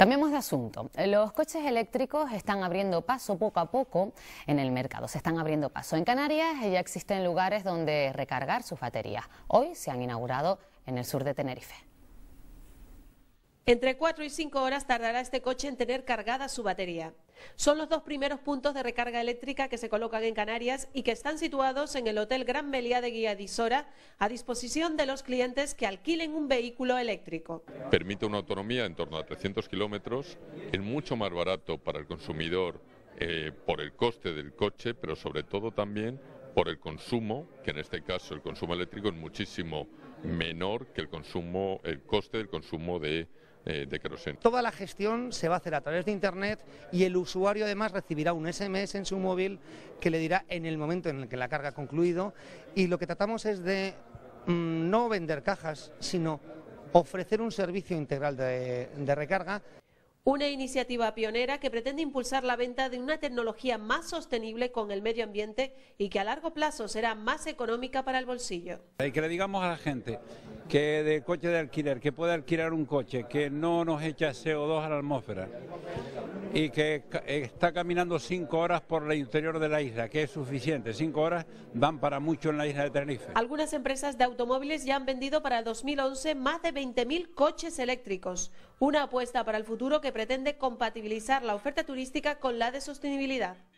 Cambiamos de asunto. Los coches eléctricos están abriendo paso poco a poco en el mercado. Se están abriendo paso. En Canarias ya existen lugares donde recargar sus baterías. Hoy se han inaugurado en el sur de Tenerife. Entre cuatro y 5 horas tardará este coche en tener cargada su batería. Son los dos primeros puntos de recarga eléctrica que se colocan en Canarias y que están situados en el Hotel Gran Melía de Guía a disposición de los clientes que alquilen un vehículo eléctrico. Permite una autonomía en torno a 300 kilómetros, es mucho más barato para el consumidor eh, por el coste del coche, pero sobre todo también por el consumo, que en este caso el consumo eléctrico es muchísimo menor que el consumo, el coste del consumo de eh, Toda la gestión se va a hacer a través de Internet y el usuario además recibirá un SMS en su móvil que le dirá en el momento en el que la carga ha concluido y lo que tratamos es de mm, no vender cajas, sino ofrecer un servicio integral de recarga una iniciativa pionera que pretende impulsar la venta de una tecnología más sostenible con el medio ambiente y que a largo plazo será más económica para el bolsillo. Y que le digamos a la gente que de coche de alquiler, que puede alquilar un coche, que no nos echa CO2 a la atmósfera y que está caminando cinco horas por el interior de la isla, que es suficiente. Cinco horas van para mucho en la isla de Tenerife. Algunas empresas de automóviles ya han vendido para 2011 más de 20.000 coches eléctricos. Una apuesta para el futuro que pretende compatibilizar la oferta turística con la de sostenibilidad.